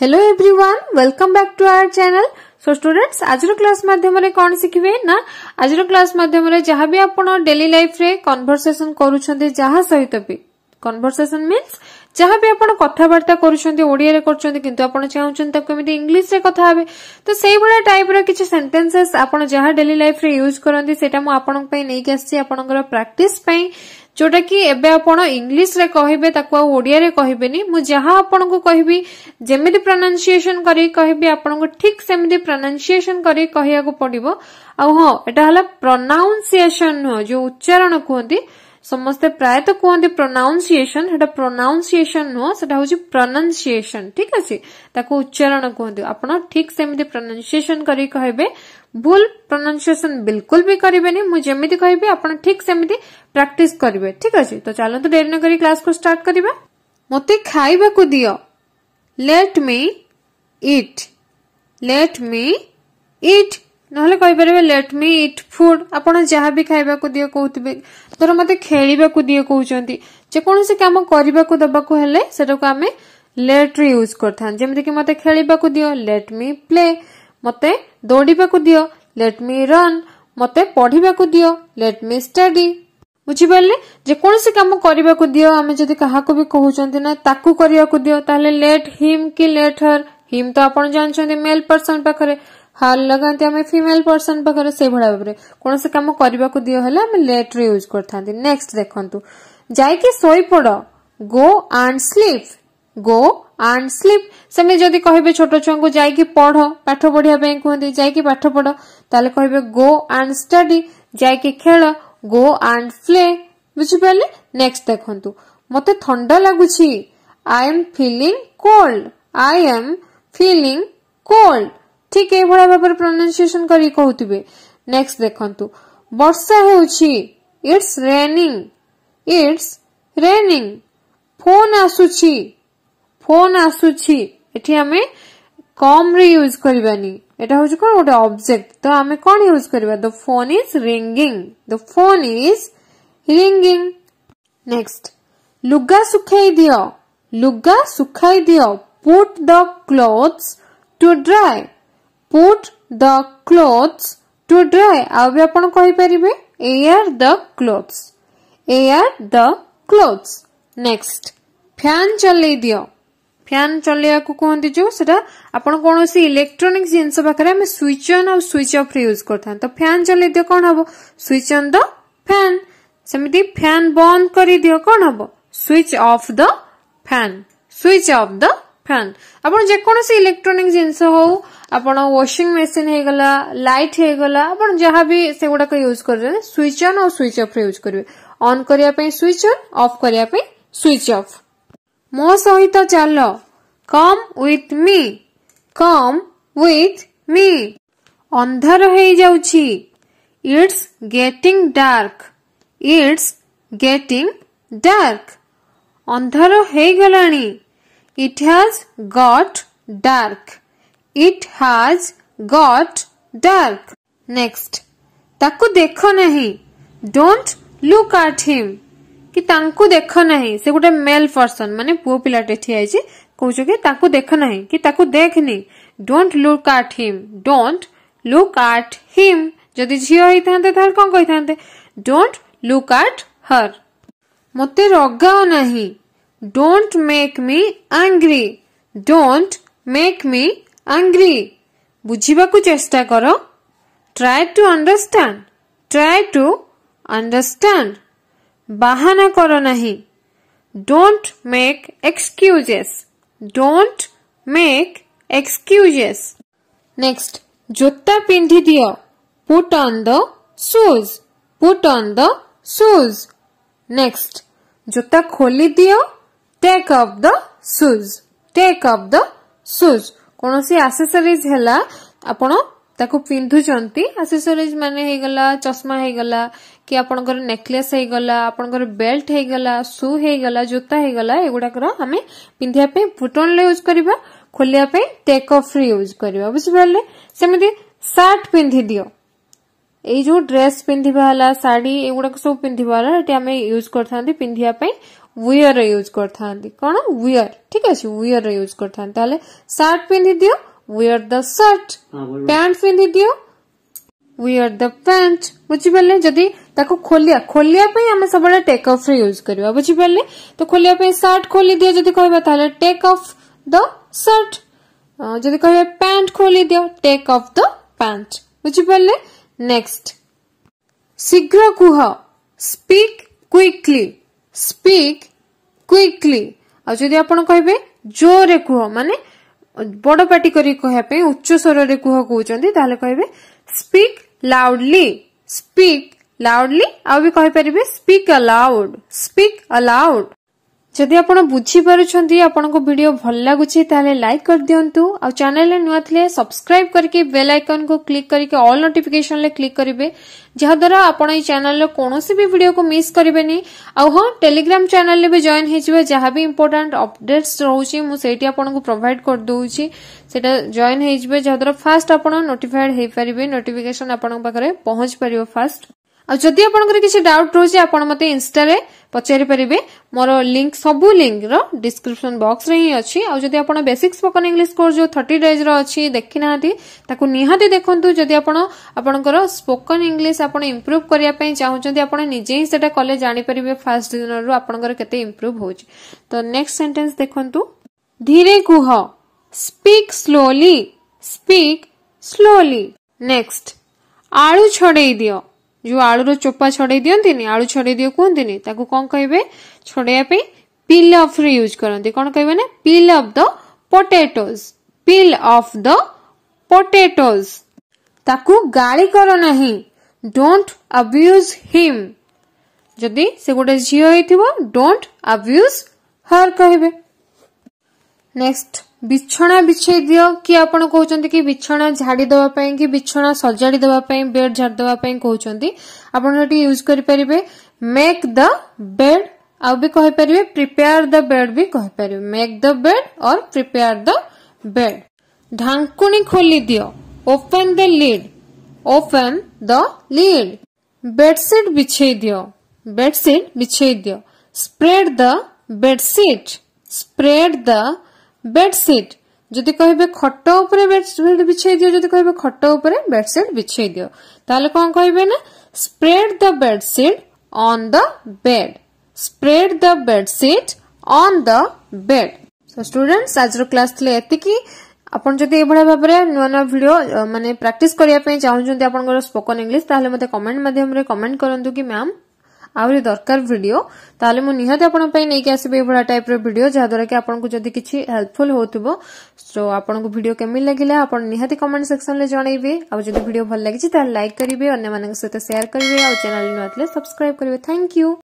Hello everyone welcome back to our channel so students आज class माध्यम कौन शिखे ना आज क्लास माध्यम जहाँ भी आप डेली लाइफ रे कन्भरसेसन करा सहित भी कन्भरसेसन मीन्स जहाँ भी आप कथबार्ता करोड़े करूँ आप चाहूँ ताकि इंग्लीश रे कथा हे तो से भाया टाइप रिच्छी सेन्टेन्सेस आप जहाँ डेली लाइफ रे यूज करती से मुझे नहीं आसी आप प्राक्ट ଯୋଉଟା କି ଏବେ ଆପଣ ଇଂଲିଶରେ କହିବେ ତାକୁ ଆଉ ଓଡ଼ିଆରେ କହିବେନି ମୁଁ ଯାହା ଆପଣଙ୍କୁ କହିବି ଯେମିତି ପ୍ରୋନାଉନ୍ସିଏସନ କରିକି କହିବି ଆପଣଙ୍କୁ ଠିକ୍ ସେମିତି ପ୍ରୋନାଉନ୍ସିଏସନ କରିକି କହିବାକୁ ପଡିବ ଆଉ ହଁ ଏଟା ହେଲା ପ୍ରୋନାଉନ୍ସିଏସନ ନୁହଁ ଯୋଉ ଉଚ୍ଚାରଣ କୁହନ୍ତି समस्ते प्राय तो कहते प्रोनाउनसीएसन प्रोनाउनसीएसन नुह हूँ प्रोनाउनसीएसन ठीक अच्छे उच्चारण कहते आप ठीक से प्रोनाउनसीएसन कर भूल प्रोनाउनसीएसन बिल्कुल भी करेंगे मुझे कह ठीक से प्राक्ट करेंगे ठीक अच्छे तो चलो डेरी न कर क्लास को स्टार्ट करवा मत खावा दि let me eat let me eat no party let me eat food आप जहाँ भी खावाक दि कौन ଧର ମତେ ଖେଳିବାକୁ ଦିଏ କହୁଛନ୍ତି ଯେକୌଣସି କାମ କରିବାକୁ ଦେବାକୁ ହେଲେ ସେଟାକୁ ଆମେ ଲେଟ୍ରେ ୟୁଜ୍ କରିଥାନ୍ତି ଯେମିତିକି ମତେ ଖେଳିବାକୁ ଦିଅ ଲେଟ୍ ମି ପ୍ଲେ ମତେ ଦୌଡ଼ିବାକୁ ଦିଅ ଲେଟ୍ ମି ରନ୍ ମତେ ପଢ଼ିବାକୁ ଦିଅ ଲେଟ୍ ମି ଷ୍ଟଡି ବୁଝିପାରିଲେ ଯେକୌଣସି କାମ କରିବାକୁ ଦିଅ ଆମେ ଯଦି କାହାକୁ ବି କହୁଛନ୍ତି ନା ତାକୁ କରିବାକୁ ଦିଅ ତାହେଲେ ଲେଟ୍ ହିମ୍ କି ଲେଟ୍ ହର୍ ହିମ୍ ତ ଆପଣ ଜାଣିଛନ୍ତି ମେଲ୍ ପର୍ସନ ପାଖରେ ହାର୍ ଲଗାନ୍ତି ଆମେ ଫିମେଲ୍ ପର୍ସନ୍ ପାଖରେ ସେଇଭଳିଆ ଭାବରେ କୌଣସି କାମ କରିବାକୁ ଦିଅ ହେଲେ ଆମେ ଲେଟ୍ରେ ୟୁଜ୍ କରିଥାନ୍ତି ନେକ୍ସଟ ଦେଖନ୍ତୁ ଯାଇକି ଶୋଇପଡ଼ go and sleep go and sleep ସେମିତି ଯଦି କହିବେ ଛୋଟ ଛୁଆଙ୍କୁ ଯାଇକି ପଢ ପାଠ ପଢିବା ପାଇଁ କୁହନ୍ତି ଯାଇକି ପାଠ ପଢ ତାହେଲେ କହିବେ ଗୋ ଆଣ୍ଡ ଷ୍ଟଡି ଯାଇକି ଖେଳ ଗୋ ଆଣ୍ଡ ଫ୍ଲେ ବୁଝିପାରିଲେ ନେକ୍ସଟ ଦେଖନ୍ତୁ ମୋତେ ଥଣ୍ଡା ଲାଗୁଛି I am feeling cold I am feeling cold ঠিক এইভাবে ভাবে প্রনাউন্সিয়েসন କରି କହୁଥିବେ ନେକ୍ସଟ ଦେଖନ୍ତୁ ବର୍ଷା ହେଉଛି it's raining it's raining phone ଆସୁଛି ଫୋନ୍ ଆସୁଛି ଏଠି ଆମେ କମ୍ରେ ୟୁଜ୍ କରିବାନି ଏଟା ହେଉଛି କ'ଣ ଗୋଟେ ଅବଜେକ୍ଟ ତ ଆମେ କ'ଣ ୟୁଜ୍ କରିବା the phone is ringing the phone is ringing next ଲୁଗା ଶୁଖାଇ ଦିଅ ଲୁଗା ଶୁଖାଇ ଦିଅ put the clothes to dry put the clothes to dry ଆଉ ବି ଆପଣ କହିପାରିବେ air the clothes air the clothes next fan ଚଲେଇ ଦିଅ ଫ୍ୟାନ୍ ଚଲେଇବାକୁ କୁହନ୍ତି ଯୋଉ ସେଟା ଆପଣ କୌଣସି ଇଲେକ୍ଟ୍ରୋନିକ୍ସ ଜିନିଷ ପାଖରେ ଆମେ ସୁଇଚ୍ ଅନ୍ ଆଉ ସୁଇଚ୍ ଅଫ୍ ୟୁଜ୍ କରିଥାନ୍ତି ତ ଫ୍ୟାନ୍ ଚଲେଇ ଦିଅ କ'ଣ ହବ ସୁଇଚ୍ ଅନ୍ ଦ ଫ୍ୟାନ୍ ସେମିତି ଫ୍ୟାନ୍ ବନ୍ଦ କରିଦିଅ କ'ଣ ହବ switch off the fan switch off the fan ଆପଣ ଯେକୌଣସି ଇଲେକ୍ଟ୍ରୋନିକ୍ସ ଜିନିଷ ହଉ ଆପଣ ୱାସିଂ ମେସିନ୍ ହେଇଗଲା ଲାଇଟ୍ ହେଇଗଲା ଆପଣ ଯାହା ବି ସେଗୁଡାକ ୟୁଜ୍ କରିଦେବେ ସୁଇଚ୍ ଅନ୍ ଆଉ ସୁଇଚ୍ ଅଫ୍ରେ ୟୁଜ୍ କରିବେ ଅନ୍ କରିବା ପାଇଁ ସୁଇଚ୍ ଅନ୍ ଅଫ୍ କରିବା ପାଇଁ ସୁଇଚ୍ ଅଫ୍ ମୋ ସହିତ ଚାଲ କମ୍ ୱିଥ୍ ମି କମ୍ ୱିଥ୍ ମି ଅନ୍ଧାର ହେଇଯାଉଛି it's getting dark it's getting dark ଅନ୍ଧାର ହେଇଗଲାଣି it has got dark It has got dark. Next. ତାକୁ ଦେଖ ନାହିଁ ଡୋଣ୍ଟ ଲୁକ୍ ଆଟ୍ ହିମ୍ କି ତାଙ୍କୁ ଦେଖ ନାହିଁ ସେ ଗୋଟେ ମେଲ୍ ପର୍ସନ୍ ମାନେ ପୁଅ ପିଲାଟେ ଠିଆ ହେଇଛି କହୁଛୁ କି ତାଙ୍କୁ ଦେଖ ନାହିଁ କି ତାକୁ ଦେଖନି don't look at him don't look at him ଯଦି ଝିଅ ହେଇଥାନ୍ତେ ତାହେଲେ କଣ କହିଥାନ୍ତେ ଡୋଣ୍ଟ ଲୁକ୍ ଆଟ୍ ହର୍ ମୋତେ ରଗାଅ ନାହିଁ don't make me angry don't make me angry ବୁଝିବାକୁ ଚେଷ୍ଟା କର try to understand try to understand ବାହାନା କର ନାହିଁ don't make excuses don't make excuses next ଜୋତା ପିନ୍ଧି ଦିଅ put on the shoes put on the shoes next ଜୋତା ଖୋଲି ଦିଅ take off the shoes take off the shoes कौन आसेसरीज है ताको पिंधुचरीज चश्मा हो गला कि आपणकर नेकलेस बेल्ट हो गला सू हो गला जोता हो गला एगुडाकर हमें पिंधिया बुटन यूज करबा खोलिया टेक ऑफ फ्री यूज करबा बुझ भले सेमदी पिंधि दियो ए जो ड्रेस पिंधा हला साडी सब पिंधिबा यूज करथांदी पिंधिया पे वियर यूज कर कौन वियर ठीक अच्छे वियर यूज कर सार्ट पिंधि दि वियर द सर्ट पैंट पिंधि दि वियर द पैंट बुझे खोलिया खोलिया सब टेकअफ रूज कर बुझे तो खोलिया सार्ट खोली दि जब कह टेक अफ द सर्ट जब कह पैंट खोली दि टेक अफ द पैंट बुझे नेक्स्ट शीघ्र कह स्पीक क्विकली ସ୍ପିକ୍ କ୍ୱିକଲି ଆଉ ଯଦି ଆପଣ କହିବେ ଜୋରରେ କୁହ ମାନେ ବଡ ପାଟି କରି କହିବା ପାଇଁ ଉଚ୍ଚ ସ୍ୱରରେ କୁହ କହୁଛନ୍ତି ତାହେଲେ କହିବେ ସ୍ପିକ୍ ଲାଉଡଲି ସ୍ପିକ୍ ଲାଉଡଲି ଆଉ ବି କହିପାରିବେ ସ୍ପିକ୍ ଆଲାଉଡ୍ ସ୍ପିକ୍ ଆଲାଉଡ୍ जदि आप बुझीपारिडियो भल लगुच लाइक कर दिंतु आ चेल नुआ सब्सक्राइब करके बेल आइकन को क्लिक करके ऑल नोटिफिकेशन ले क्लिक करेंगे जहाद्वारा आपनेल कौन भी वीडियो को मिस करे हाँ टेलीग्राम चैनल ने भी जहां भी इम्पोर्टाट अपडेट्स रोचे प्रोभाइड कर दूसरी होगा जहाद्वारा फास्ट आप नोटिफाएड हो पारे नोटिफिकेसन आप पहुंच पार फास्ट ଆଉ ଯଦି ଆପଣଙ୍କର କିଛି ଡାଉଟ୍ ରହୁଛି ଆପଣ ମୋତେ ଇନଷ୍ଟାରେ ପଚାରି ପାରିବେ ମୋର ଲିଙ୍କ୍ ସବୁ ଲିଙ୍କ୍ର ଡିସ୍କ୍ରିପସନ୍ ବକ୍ସରେ ହିଁ ଅଛି ଆଉ ଯଦି ଆପଣ ବେସିକ୍ ସ୍ପୋକନ୍ ଇଂଲିଶ କୋର୍ସ ଯେଉଁ ଥର୍ଟି ଡେଜ୍ର ଅଛି ଦେଖିନାହାନ୍ତି ତାକୁ ନିହାତି ଦେଖନ୍ତୁ ଯଦି ଆପଣ ଆପଣଙ୍କର ସ୍ପୋକନ୍ ଇଂଲିଶ ଆପଣ ଇମ୍ପ୍ରୁଭ୍ କରିବା ପାଇଁ ଚାହୁଁଛନ୍ତି ଆପଣ ନିଜେ ହିଁ ସେଟା କଲେ ଜାଣିପାରିବେ ଫାର୍ଷ୍ଟ ଦିନରୁ ଆପଣଙ୍କର କେତେ ଇମ୍ପ୍ରୁଭ୍ ହେଉଛି ତ ନେକ୍ସଟ ସେଣ୍ଟେନ୍ସ ଦେଖନ୍ତୁ ଧୀରେ କୁହ speak slowly speak slowly next ଆଳୁ ଛଡ଼େଇ ଦିଅ ଯେଉଁ ଆଳୁର ଚୋପା ଛଡ଼େଇ ଦିଅନ୍ତିନି ଆଳୁ ଛଡ଼େଇ ଦିଅ କୁହନ୍ତିନି ତାକୁ କ'ଣ କହିବେ ଛଡ଼େଇବା ପାଇଁ ପିଲ୍ ଅଫ୍ରେ ୟୁଜ୍ କରନ୍ତି କ'ଣ କହିବେ ନା peel off the potatoes peel off the potatoes ତାକୁ ଗାଳି କର ନାହିଁ ଡୋଣ୍ଟ ଆବ୍ୟୁଜ୍ ହିମ୍ ଯଦି ସେ ଗୋଟେ ଝିଅ ହେଇଥିବ ଡୋଣ୍ଟ ଆବ୍ୟୁଜ୍ ହର୍ କହିବେ ନେକ୍ସଟ बिछणा बिछे दि कि आप कि बिछणा झाड़ी दवापी कि बिछणा सजाड़ी दवापी बेड झाड़ दवापी कहते आपड़ यूज करेंगे मेक् द बेड आईपर प्रिपेयर द बेड भी कहीपर मेक् द बेड और प्रिपेयर द बेड ढाकुणी खोली दि open the lid open the lid bedsheet बिछे दि बेडसीट बिछे दि spread the bedsheet spread the bedsheet ଯଦି କହିବେ ଖଟ ଉପରେ ବେଡସିଟ୍ ବିଛେଇ ଦିଅ ଯଦି କହିବେ ଖଟ ଉପରେ ବେଡସିଟ୍ ବିଛେଇ ଦିଅ ତାହେଲେ କ'ଣ କହିବେ ନା spread the bedsheet on the bed spread the bedsheet on the bed so students ଆଜିର କ୍ଲାସ୍ ଥିଲେ ଏତିକି ଆପଣ ଯଦି ଏଭଳିଆ ଭାବରେ ନୂଆ ନୂଆ ଭିଡ଼ିଓ ମାନେ ପ୍ରାକ୍ଟିସ୍ କରିବା ପାଇଁ ଚାହୁଁଛନ୍ତି ଆପଣଙ୍କର ସ୍ପୋକନ୍ ଇଂଲିଶ ତାହେଲେ ମୋତେ କମେଣ୍ଟ ମାଧ୍ୟମରେ କମେଣ୍ଟ କରନ୍ତୁ କି ମ୍ୟାମ୍ आरकार दरकार भिड ताल निहां आसा टाइप रिड जहाद्वारा कि आपको जब हेल्पफुल हो सो आपको भिड केमी लगे आप कमेंट सेक्शन में जन आदि भिड भल लगी लाइक करेंगे अन्न मान सहित सेयार करेंगे चैनल चेल सब्सक्राइब करेंगे थैंक यू